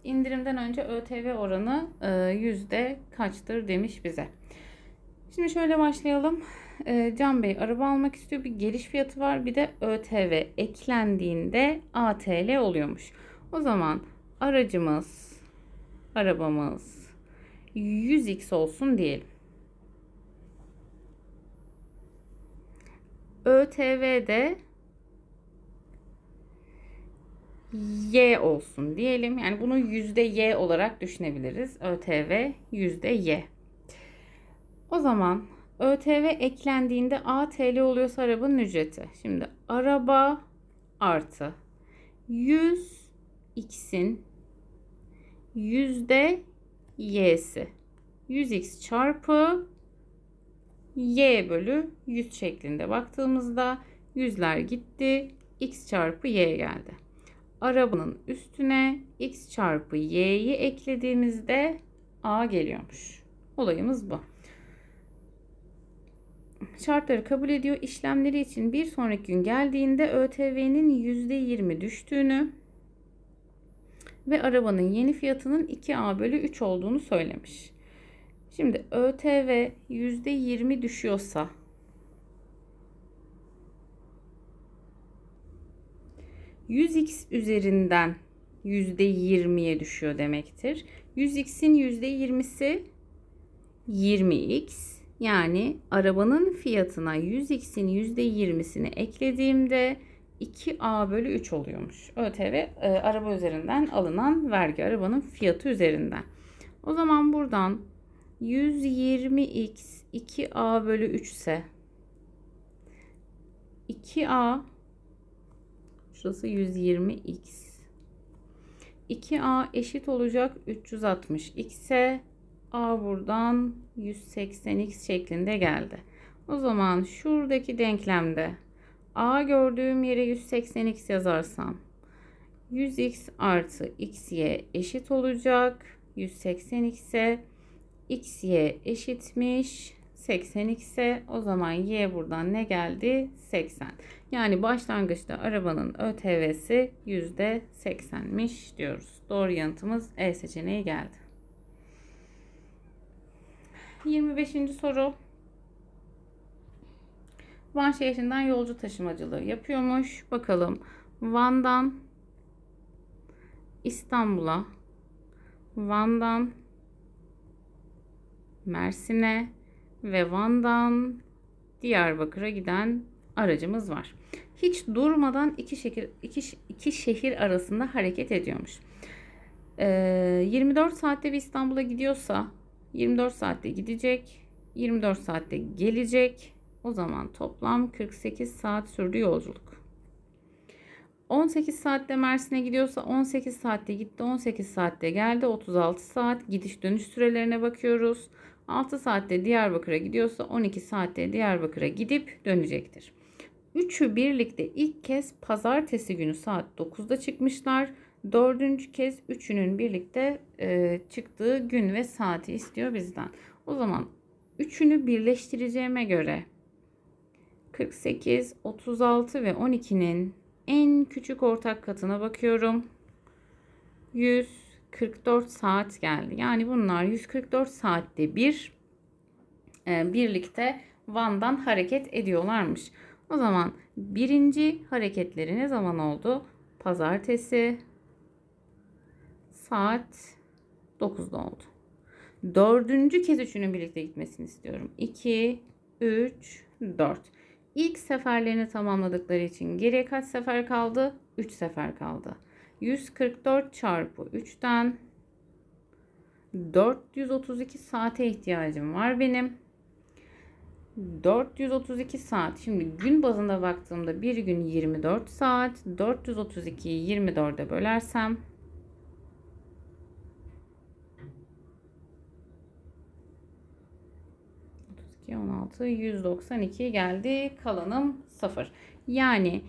İndirimden önce ÖTV oranı e, yüzde kaçtır demiş bize. Şimdi şöyle başlayalım. E, Can Bey araba almak istiyor. Bir geliş fiyatı var. Bir de ÖTV eklendiğinde ATL oluyormuş. O zaman aracımız, arabamız 100x olsun diyelim. ÖTV'de Y olsun diyelim. Yani bunu yüzde Y olarak düşünebiliriz. ÖTV yüzde Y. O zaman ÖTV eklendiğinde A TL oluyorsa arabanın ücreti. Şimdi araba artı 100 X'in yüzde Y'si. 100X çarpı y bölü 100 şeklinde baktığımızda yüzler gitti. x çarpı y geldi. Arabanın üstüne x çarpı y'yi eklediğimizde a geliyormuş. Olayımız bu. Şartları kabul ediyor. İşlemleri için bir sonraki gün geldiğinde ÖTV'nin %20 düştüğünü ve arabanın yeni fiyatının 2A bölü 3 olduğunu söylemiş. Şimdi ÖTV %20 düşüyorsa 100 x üzerinden %20'ye düşüyor demektir. 100x'in %20'si 20x yani arabanın fiyatına 100x'in %20'sini eklediğimde 2a bölü 3 oluyormuş. ÖTV e, araba üzerinden alınan vergi arabanın fiyatı üzerinden. O zaman buradan 120x 2a bölü 3 ise 2a şurası 120x 2a eşit olacak 360 x'e a buradan 180x şeklinde geldi. O zaman şuradaki denklemde a gördüğüm yere 180x yazarsam 100x artı xy eşit olacak 180x'e x y eşitmiş 80 x'e o zaman y buradan ne geldi 80 yani başlangıçta arabanın ÖTV'si %80'miş diyoruz doğru yanıtımız E seçeneği geldi 25. soru Van şehrinden yolcu taşımacılığı yapıyormuş bakalım Van'dan İstanbul'a Van'dan Mersin'e ve Van'dan Diyarbakır'a giden aracımız var. Hiç durmadan iki şehir, iki, iki şehir arasında hareket ediyormuş. Ee, 24 saatte bir İstanbul'a gidiyorsa 24 saatte gidecek, 24 saatte gelecek. O zaman toplam 48 saat sürdü yolculuk. 18 saatte Mersin'e gidiyorsa 18 saatte gitti, 18 saatte geldi, 36 saat gidiş dönüş sürelerine bakıyoruz. 6 saatte Diyarbakır'a gidiyorsa 12 saatte Diyarbakır'a gidip dönecektir. Üçü birlikte ilk kez pazartesi günü saat 9'da çıkmışlar. Dördüncü kez üçünün birlikte e, çıktığı gün ve saati istiyor bizden. O zaman üçünü birleştireceğime göre 48, 36 ve 12'nin en küçük ortak katına bakıyorum. 100, 44 saat geldi. Yani bunlar 144 saatte bir e, birlikte Van'dan hareket ediyorlarmış. O zaman birinci hareketleri ne zaman oldu? Pazartesi saat 9'da oldu. Dördüncü kez üçünün birlikte gitmesini istiyorum. 2, 3, 4. İlk seferlerini tamamladıkları için geriye kaç sefer kaldı? 3 sefer kaldı. 144 çarpı 3'ten 432 saate ihtiyacım var benim. 432 saat. Şimdi gün bazında baktığımda bir gün 24 saat. 432'yi 24'e bölersem ...16, 192 geldi. Kalanım 0. Yani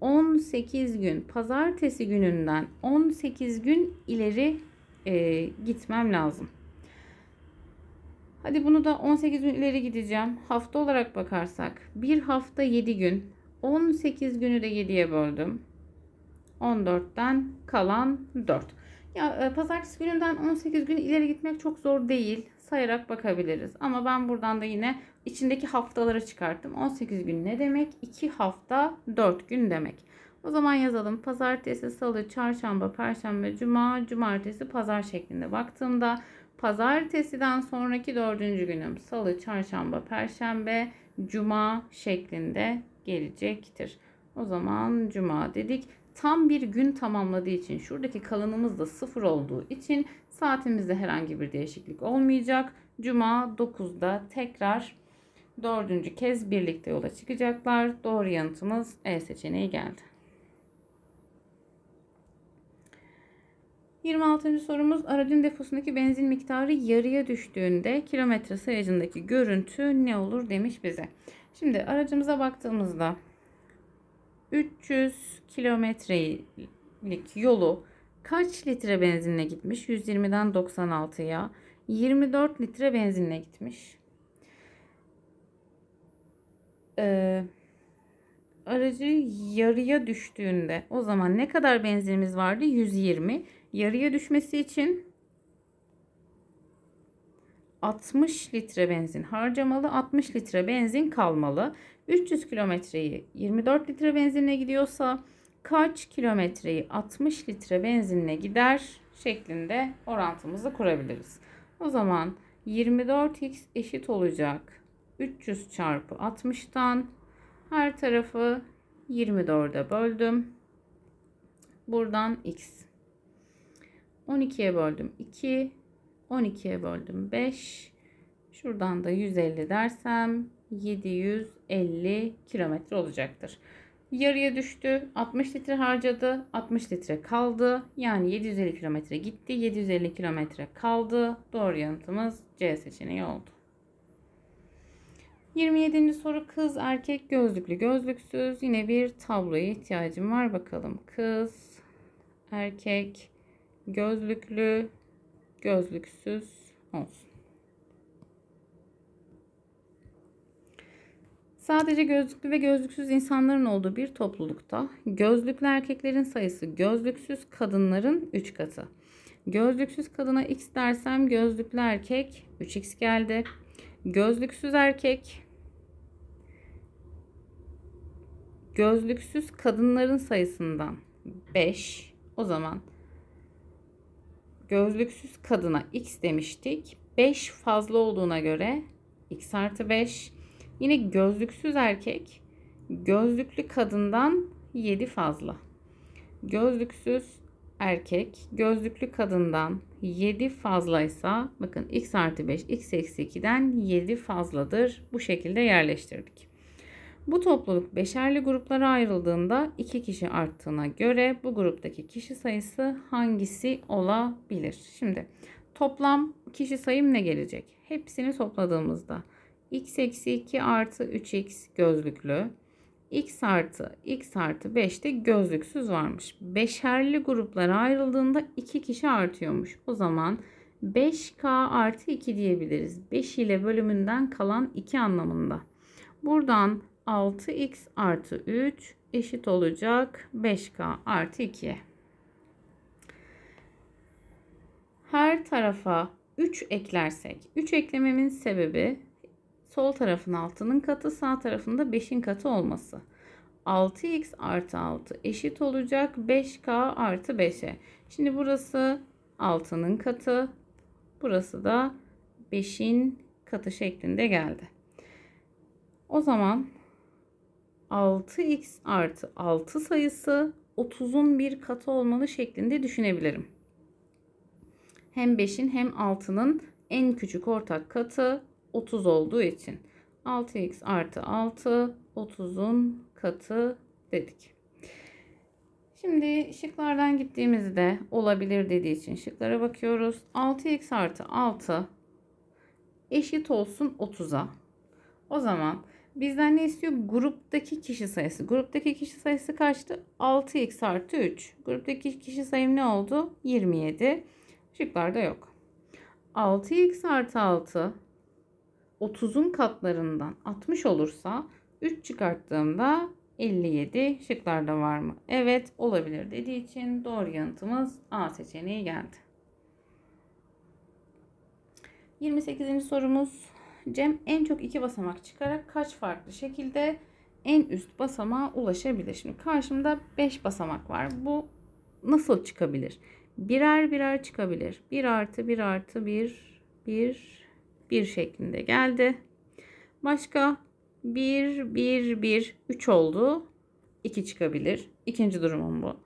18 gün pazartesi gününden 18 gün ileri e, gitmem lazım. Hadi bunu da 18 gün ileri gideceğim. Hafta olarak bakarsak bir hafta 7 gün 18 günü de 7'ye böldüm. 14'ten kalan 4. Ya e, pazartesi gününden 18 gün ileri gitmek çok zor değil sayarak bakabiliriz. Ama ben buradan da yine içindeki haftalara çıkarttım. 18 gün ne demek? 2 hafta 4 gün demek. O zaman yazalım. Pazartesi, salı, çarşamba, perşembe, cuma, cumartesi, pazar şeklinde baktığımda pazartesiden sonraki dördüncü günüm salı, çarşamba, perşembe, cuma şeklinde gelecektir. O zaman cuma dedik. Tam bir gün tamamladığı için şuradaki kalanımız da sıfır olduğu için Saatimizde herhangi bir değişiklik olmayacak. Cuma 9'da tekrar dördüncü kez birlikte yola çıkacaklar. Doğru yanıtımız E seçeneği geldi. 26. sorumuz aracın deposundaki benzin miktarı yarıya düştüğünde kilometre sayacındaki görüntü ne olur demiş bize. Şimdi aracımıza baktığımızda 300 kilometrelik yolu kaç litre benzinle gitmiş? 120'den 96'ya. 24 litre benzinle gitmiş. Ee, aracı yarıya düştüğünde o zaman ne kadar benzinimiz vardı? 120. Yarıya düşmesi için 60 litre benzin harcamalı, 60 litre benzin kalmalı. 300 kilometreyi 24 litre benzinle gidiyorsa kaç kilometreyi 60 litre benzinle gider şeklinde orantımızı kurabiliriz. O zaman 24x eşit olacak 300 çarpı 60'tan her tarafı 24'e böldüm. Buradan x. 12'ye böldüm 2. 12'ye böldüm 5. Şuradan da 150 dersem 750 kilometre olacaktır yarıya düştü. 60 litre harcadı. 60 litre kaldı. Yani 750 kilometre gitti. 750 kilometre kaldı. Doğru yanıtımız C seçeneği oldu. 27. soru kız erkek gözlüklü gözlüksüz. Yine bir tabloya ihtiyacım var. Bakalım kız, erkek, gözlüklü, gözlüksüz olsun. Sadece gözlüklü ve gözlüksüz insanların olduğu bir toplulukta gözlüklü erkeklerin sayısı gözlüksüz kadınların 3 katı. Gözlüksüz kadına x dersem gözlüklü erkek 3x geldi. Gözlüksüz erkek gözlüksüz kadınların sayısından 5. O zaman gözlüksüz kadına x demiştik. 5 fazla olduğuna göre x artı 5 Yine gözlüksüz erkek gözlüklü kadından 7 fazla. Gözlüksüz erkek gözlüklü kadından 7 fazlaysa bakın x artı 5 x eksi 2'den 7 fazladır. Bu şekilde yerleştirdik. Bu topluluk beşerli gruplara ayrıldığında iki kişi arttığına göre bu gruptaki kişi sayısı hangisi olabilir? Şimdi toplam kişi sayım ne gelecek? Hepsini topladığımızda x eksi 2 artı 3x gözlüklü. x artı x artı 5 de gözlüksüz varmış. Beşerli gruplara ayrıldığında 2 kişi artıyormuş. O zaman 5k artı 2 diyebiliriz. 5 ile bölümünden kalan 2 anlamında. Buradan 6x artı 3 eşit olacak 5k artı 2. Her tarafa 3 eklersek, 3 eklememin sebebi Sol tarafın 6'nın katı sağ tarafında 5'in katı olması. 6x artı 6 eşit olacak 5k artı 5'e. Şimdi burası 6'nın katı. Burası da 5'in katı şeklinde geldi. O zaman 6x artı 6 sayısı 30'un bir katı olmalı şeklinde düşünebilirim. Hem 5'in hem 6'nın en küçük ortak katı 30 olduğu için 6x artı 6 30'un katı dedik. Şimdi şıklardan gittiğimizde olabilir dediği için şıklara bakıyoruz. 6x artı 6 eşit olsun 30'a. O zaman bizden ne istiyor? Gruptaki kişi sayısı. Gruptaki kişi sayısı kaçtı? 6x artı 3. Gruptaki kişi sayım ne oldu? 27. Şıklarda yok. 6x artı 6 30'un katlarından 60 olursa 3 çıkarttığımda 57 şıklarda var mı? Evet olabilir dediği için doğru yanıtımız A seçeneği geldi. 28. sorumuz Cem en çok iki basamak çıkarak kaç farklı şekilde en üst basamağa ulaşabilir? Şimdi karşımda 5 basamak var. Bu nasıl çıkabilir? Birer birer çıkabilir. 1 artı 1 artı 1, 1, 1 şeklinde geldi. Başka 1, 1, 1, 3 oldu. 2 çıkabilir. İkinci durumum bu.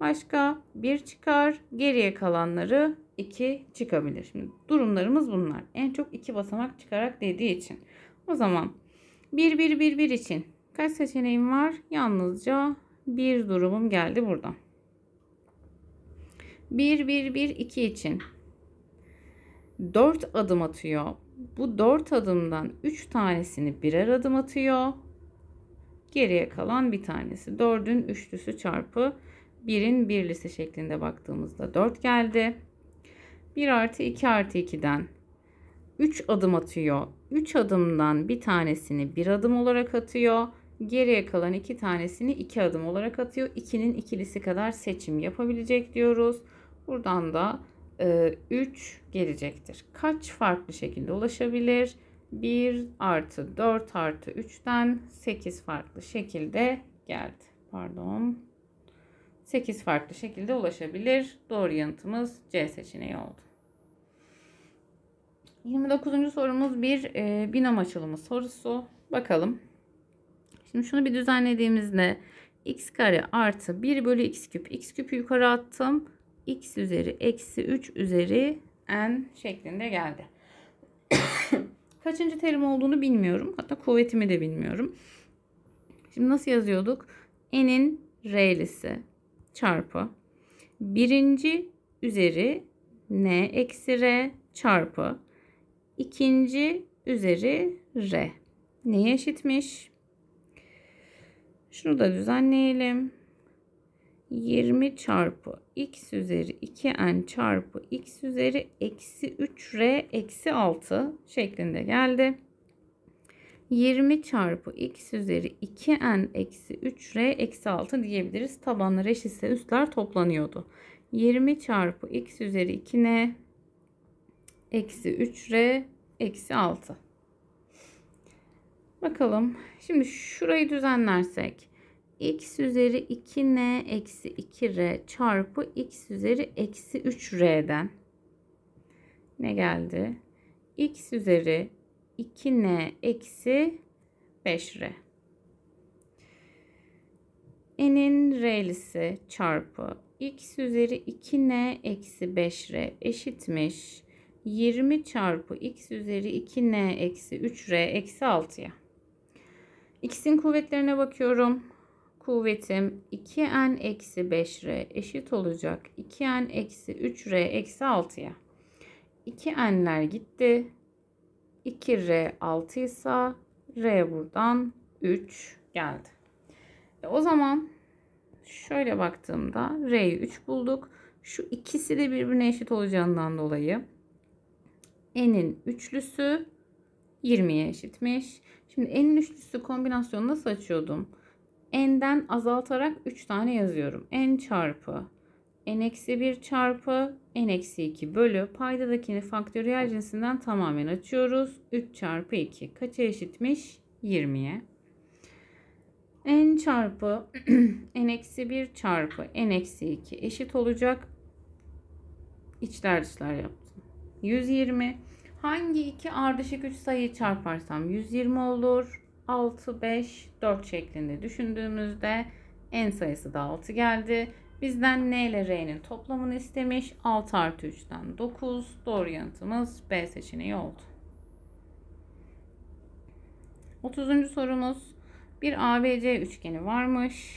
Başka 1 çıkar. Geriye kalanları 2 çıkabilir. Şimdi durumlarımız bunlar. En çok 2 basamak çıkarak dediği için. O zaman 1, 1, 1, 1 için kaç seçeneğim var? Yalnızca bir durumum geldi burada. 1, 1, 1, 2 için 4 adım atıyor bu dört adımdan üç tanesini birer adım atıyor. Geriye kalan bir tanesi. Dördün üçlüsü çarpı birin birlisi şeklinde baktığımızda dört geldi. 1 artı 2 artı 2'den 3 adım atıyor. 3 adımdan bir tanesini bir adım olarak atıyor. Geriye kalan iki tanesini iki adım olarak atıyor. 2'nin ikilisi kadar seçim yapabilecek diyoruz. Buradan da 3 e, gelecektir. Kaç farklı şekilde ulaşabilir? 1 artı 4 artı 3'ten 8 farklı şekilde geldi. Pardon. 8 farklı şekilde ulaşabilir. Doğru yanıtımız C seçeneği oldu. 29. sorumuz bir e, binom açılımı sorusu. Bakalım. Şimdi şunu bir düzenlediğimizde x kare artı 1 bölü x küp. x küpü yukarı attım x üzeri eksi 3 üzeri n şeklinde geldi. Kaçıncı terim olduğunu bilmiyorum. Hatta kuvvetimi de bilmiyorum. Şimdi nasıl yazıyorduk? n'in r'lisi çarpı birinci üzeri n eksi r çarpı ikinci üzeri r. Neye eşitmiş? Şunu da düzenleyelim. 20 çarpı x üzeri 2n çarpı x üzeri eksi 3r eksi 6 şeklinde geldi. 20 çarpı x üzeri 2n eksi 3r eksi 6 diyebiliriz. Tabanlar eşitse üstler toplanıyordu. 20 çarpı x üzeri 2n eksi 3r eksi 6. Bakalım. Şimdi şurayı düzenlersek x üzeri 2n eksi 2r çarpı x üzeri eksi 3r'den ne geldi? x üzeri 2n eksi 5r. n'in r'lisi çarpı x üzeri 2n eksi 5r eşitmiş 20 çarpı x üzeri 2n eksi 3r eksi 6'ya. X'in kuvvetlerine bakıyorum kuvvetim 2n eksi 5r eşit olacak 2n eksi 3r eksi 6'ya. 2n'ler gitti. 2r 6 ise r buradan 3 geldi. E o zaman şöyle baktığımda r'yi 3 bulduk. Şu ikisi de birbirine eşit olacağından dolayı n'in üçlüsü 20'ye eşitmiş. Şimdi n'in üçlüsü kombinasyonu nasıl açıyordum? n'den azaltarak 3 tane yazıyorum. n çarpı n eksi 1 çarpı n eksi 2 bölü paydadakini faktöriyel cinsinden tamamen açıyoruz. 3 çarpı 2 kaça eşitmiş? 20'ye. n çarpı n eksi 1 çarpı n eksi 2 eşit olacak. İçler dışlar yaptım. 120. Hangi iki ardışık 3 sayıyı çarparsam 120 olur. 6, 5, 4 şeklinde düşündüğümüzde en sayısı da 6 geldi. Bizden N ile R'nin toplamını istemiş. 6 artı 3'ten 9. Doğru yanıtımız B seçeneği oldu. 30. sorumuz. Bir ABC üçgeni varmış.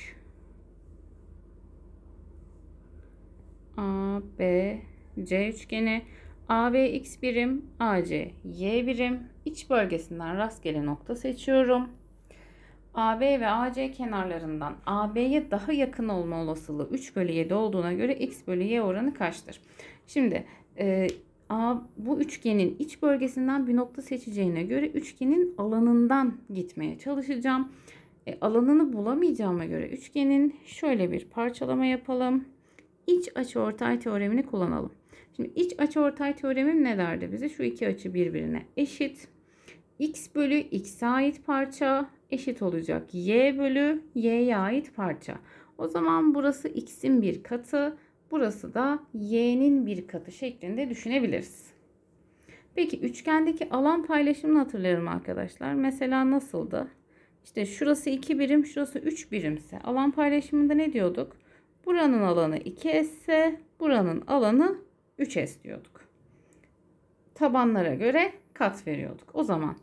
ABC üçgeni. AB x birim, AC y birim, iç bölgesinden rastgele nokta seçiyorum. AB ve AC kenarlarından AB'ye daha yakın olma olasılığı 3 bölü 7 olduğuna göre x bölü y oranı kaçtır? Şimdi e, A, bu üçgenin iç bölgesinden bir nokta seçeceğine göre üçgenin alanından gitmeye çalışacağım. E, alanını bulamayacağıma göre üçgenin şöyle bir parçalama yapalım. İç açı ortay teoremini kullanalım. Şimdi iç açı ortay teoremim ne derdi bize? Şu iki açı birbirine eşit x bölü x'e ait parça eşit olacak y bölü y'ye ait parça. O zaman burası x'in bir katı, burası da y'nin bir katı şeklinde düşünebiliriz. Peki üçgendeki alan paylaşımını hatırlıyorum arkadaşlar. Mesela nasıldı? İşte şurası 2 birim, şurası 3 birimse alan paylaşımında ne diyorduk? Buranın alanı 2S ise buranın alanı 3S diyorduk. Tabanlara göre kat veriyorduk. O zaman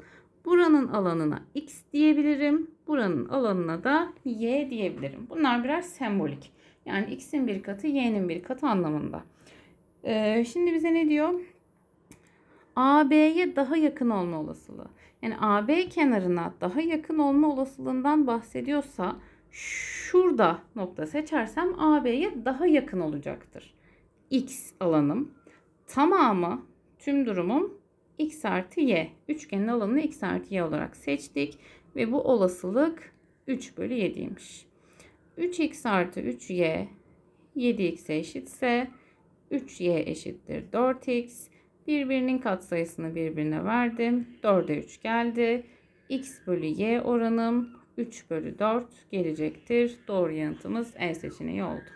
buranın alanına x diyebilirim. Buranın alanına da y diyebilirim. Bunlar birer sembolik. Yani x'in bir katı y'nin bir katı anlamında. Ee, şimdi bize ne diyor? AB'ye daha yakın olma olasılığı. Yani AB kenarına daha yakın olma olasılığından bahsediyorsa şurada nokta seçersem AB'ye daha yakın olacaktır. X alanım tamamı tüm durumum x artı y. Üçgenin alanını x artı y olarak seçtik. Ve bu olasılık 3 bölü 7'ymiş. 3x artı 3y 7x'e eşitse 3y eşittir 4x. Birbirinin katsayısını birbirine verdim. 4'e 3 geldi. x bölü y oranım 3 bölü 4 gelecektir. Doğru yanıtımız E seçeneği oldu.